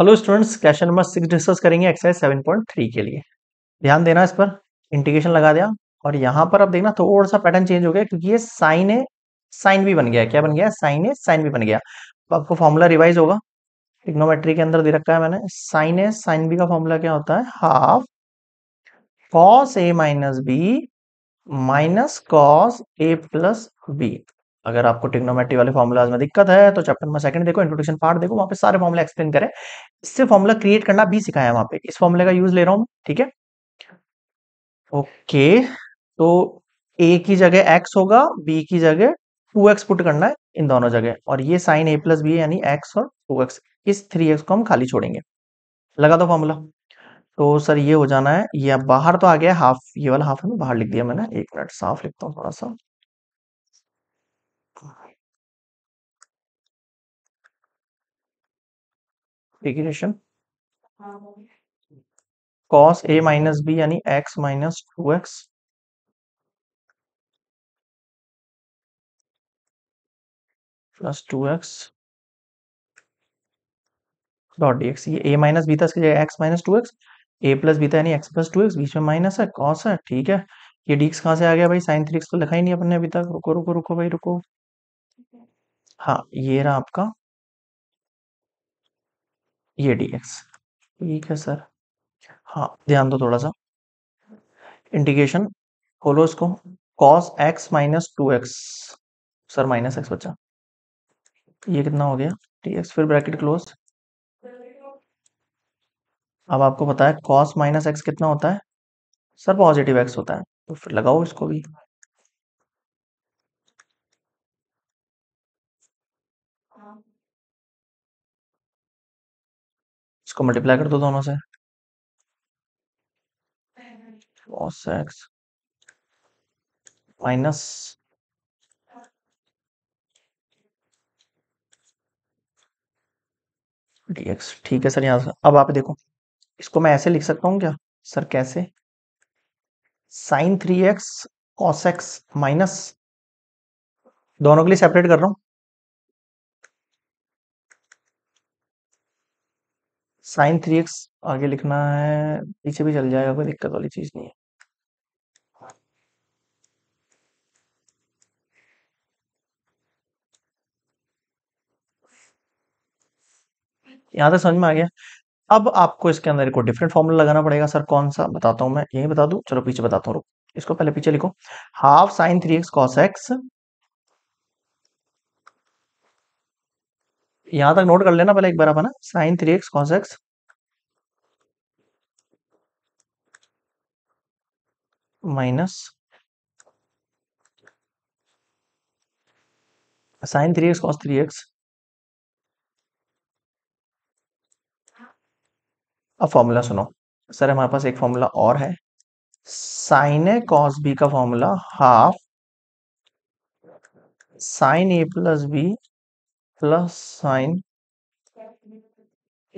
hello students question number six discuss करेंगे exercise seven point three के लिए ध्यान देना इस पर इंटीग्रेशन लगा दिया और यहाँ पर अब देखना थोड़ा सा पैटर्न चेंज हो गया क्योंकि ये साइन ए साइन भी बन गया क्या बन गया साइन ए साइन भी बन गया अब तो आपको फॉर्मूला रिवाइज होगा इग्नोमेट्री के अंदर दे रखा है मैंने साइन ए साइन बी का फॉर्मूला क्या होता है half cos A minus B minus cos A plus B अगर आपको टिग्नोमेट्री वाले फॉर्मुलाज में दिक्कत है तो चैप्टर नंबर सेकंड देखो इंट्रोडक्शन पार्ट देखो वहाँ पे सारे फॉर्मुला एक्सप्लेन करें इससे फॉर्मुला क्रिएट करना भी सिखाया वहाँ पे इस फॉर्मुले का यूज ले रहा हूँ ठीक है ओके तो ए की जगह एक्स होगा बी की जगह टू एक्स पुट करना है इन दोनों जगह और ये साइन ए प्लस बी यानी एक्स और टू एक्स इस थ्री एक्स को हम खाली छोड़ेंगे लगा दो फॉर्मूला तो सर ये हो जाना है ये बाहर तो आ गया हाफ ये वाला हाफ है बाहर लिख दिया मैंने एक मिनट साफ लिखता हूँ थोड़ा सा digression cos A minus B यानी x minus two x plus two x dot D x ये ए माइनस बी था इसके जगह x minus two x A plus B था यानी एक्स प्लस टू एक्स बीच में माइनस है कॉस है ठीक है ये डीक्स कहाँ से आ गया भाई साइन थ्री एक्स तो लिखा ही नहीं अपने अभी तक रुको रुको रुको भाई रुको हाँ ये रहा आपका ये डी एक्स ठीक है सर हाँ ध्यान दो थोड़ा सा इंटीग्रेशन खोलो इसको cos x minus two x sir minus x बच्चा ये कितना हो गया डी एक्स फिर ब्रैकेट क्लोज अब आपको पता है कॉस माइनस एक्स कितना होता है सर पॉजिटिव एक्स होता है तो फिर लगाओ इसको भी इसको मल्टीप्लाई कर दो दोनों से cos x माइनस dx ठीक है सर यहां से अब आप देखो इसको मैं ऐसे लिख सकता हूं क्या सर कैसे sine three x cos x minus दोनों के लिए सेपरेट कर रहा हूं साइन थ्री एक्स आगे लिखना है पीछे भी चल जाएगा कोई दिक्कत वाली चीज नहीं है यहां तक समझ में आ गया अब आपको इसके अंदर को डिफरेंट फॉर्मूला लगाना पड़ेगा सर कौन सा बताता हूं मैं यही बता दू चलो पीछे बताता हूँ इसको पहले पीछे लिखो half sine three x cos x यहां तक नोट कर लेना पहले एक बार अपना sine three x cos x minus sine three x cos three x अब फॉर्मूला सुनो सर हमारे पास एक फॉर्मूला और है साइन ए कॉस बी का formula half sine A plus B plus sine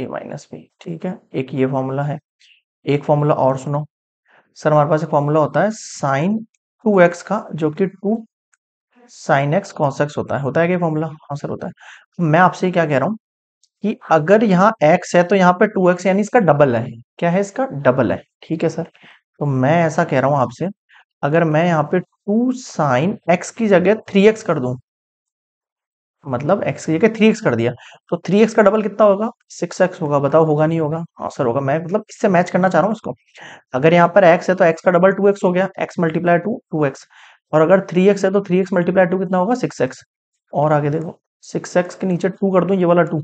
A minus B ठीक है एक ये फॉर्मूला है एक फॉर्मूला और सुनो सर हमारे पास एक फॉर्मूला होता है साइन टू एक्स का जो कि two sine x cos x होता है होता है क्या फॉर्मूला हाँ सर होता है मैं आपसे क्या कह रहा हूं कि अगर यहाँ एक्स है तो यहाँ पे टू एक्स यानी इसका डबल है क्या है इसका डबल है ठीक है सर तो मैं ऐसा कह रहा हूं आपसे अगर मैं यहाँ पे टू साइन एक्स की जगह थ्री एक्स कर दू मतलब एक्स की जगह थ्री एक्स कर दिया तो थ्री एक्स का डबल कितना होगा सिक्स एक्स होगा बताओ होगा नहीं होगा आंसर होगा मैं मतलब इससे मैच करना चाह रहा हूँ इसको अगर यहाँ पर एक्स है तो एक्स का डबल टू एक्स हो गया x multiply two two x और अगर थ्री एक्स है तो थ्री एक्स मल्टीप्लाई टू कितना होगा सिक्स एक्स और आगे देखो सिक्स एक्स के नीचे टू कर दू ये वाला टू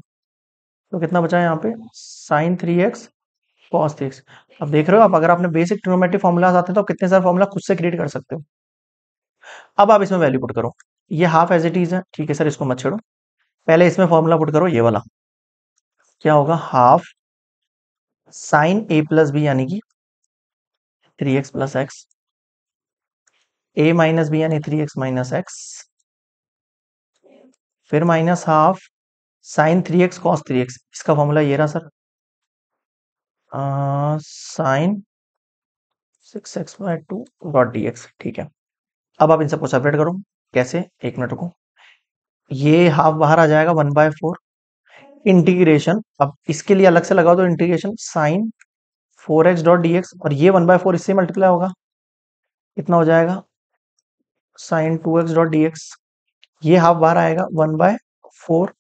तो कितना बचा है यहाँ पे sine three x cos three x अब देख रहे हो आप अगर आपने बेसिक ट्रोमेटिक फॉर्मुलाज आते हैं तो कितने सारे फॉर्मुला खुद से क्रिएट कर सकते हो अब आप इसमें वैल्यू पुट करो ये हाफ एज इट इज है ठीक है सर इसको मत छेड़ो पहले इसमें फॉर्मूला पुट करो ये वाला क्या होगा half sine A plus B यानी कि three X plus X A minus B यानी थ्री एक्स माइनस एक्स फिर minus half sine three x cos three X इसका फॉर्मूला ये रहा sir sine six X by two dot D X ठीक है अब आप इन सबको सेपरेट करो कैसे एक मिनट को ये हाफ बाहर आ जाएगा वन बाय फोर इंटीग्रेशन अब इसके लिए अलग से लगाओ तो integration sine four x dot D x और ये वन बाय फोर इससे मल्टीप्लाई होगा इतना हो जाएगा sine two x dot D x ये हाफ बाहर आएगा one by four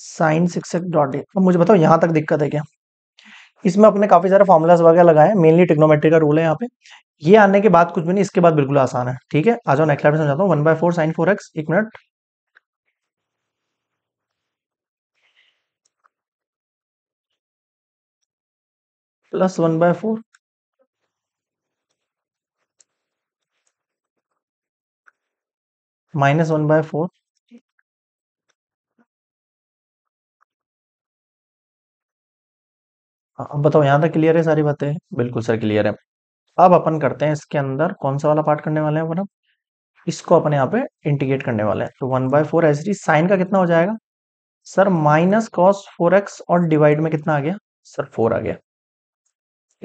sine six x dot d अब मुझे बताओ यहां तक दिक्कत है क्या इसमें अपने काफी सारे फॉर्मुलाज वगैरह लगाए मेनली टिक्नोमेट्री का रूल है यहाँ पे ये आने के बाद कुछ भी नहीं इसके बाद बिल्कुल आसान है ठीक है आ जाओ नेक्स्ट में समझाता हूँ one by four sine four x एक minute plus one by four minus one by four हाँ, अब बताओ यहाँ तक क्लियर है सारी बातें बिल्कुल सर क्लियर है अब अपन करते हैं इसके अंदर कौन सा वाला पार्ट करने वाले हैं अपन अब इसको अपन यहाँ पे इंटीग्रेट करने वाले हैं तो one by four H D sine का कितना हो जाएगा sir minus cos four x और डिवाइड में कितना आ गया सर फोर आ गया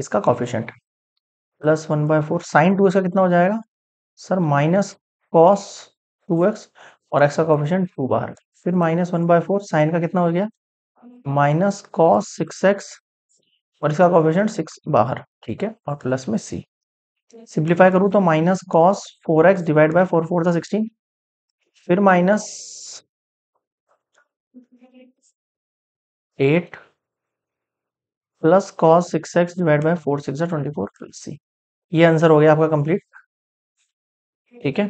इसका coefficient plus one by four sine two x का कितना हो जाएगा sir minus cos two x और एक्स का कॉफिशेंट टू बाहर फिर minus one by four sine का कितना हो गया माइनस कॉस सिक्स एक्स और इसका कोफिशियंट सिक्स बाहर ठीक है और प्लस में सी सिंप्लीफाई करूं तो minus cos four x divide by four four था सिक्सटीन फिर minus eight plus cos six x divide by four six twenty four plus C ये आंसर हो गया आपका कंप्लीट ठीक है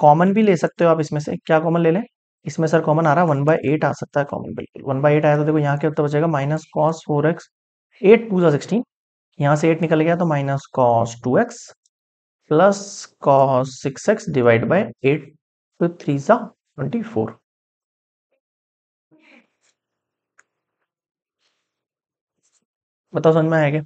कॉमन भी ले सकते हो आप इसमें से क्या कॉमन ले लें इसमें सर कॉमन आ रहा है वन बाई एट आ सकता है कॉमन बिल्कुल वन बाई एट आया तो देखो यहाँ क्या उत्तर बचेगा minus cos four x eight two sixteen यहां से एट निकल गया तो minus cos two x plus cos six x divide by eight two three सा ट्वेंटी फोर बताओ समझ में आएगा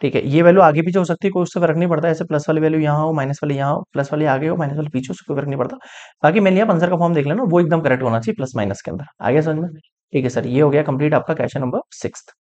ठीक है ये वैल्यू आगे पीछे हो सकती है कोई उससे फर्क नहीं पड़ता ऐसे प्लस वाली वैल्यू यहाँ हो माइनस वाली यहाँ हो प्लस वाली आगे हो माइनस वाली पीछे उससे कोई फर्क नहीं पड़ता बाकी मैंने आप आंसर का फॉर्म देख लेना वो एकदम करेक्ट होना चाहिए प्लस माइनस के अंदर आगे समझ में ठीक है सर ये हो गया कंप्लीट आपका क्वेश्चन नंबर सिक्स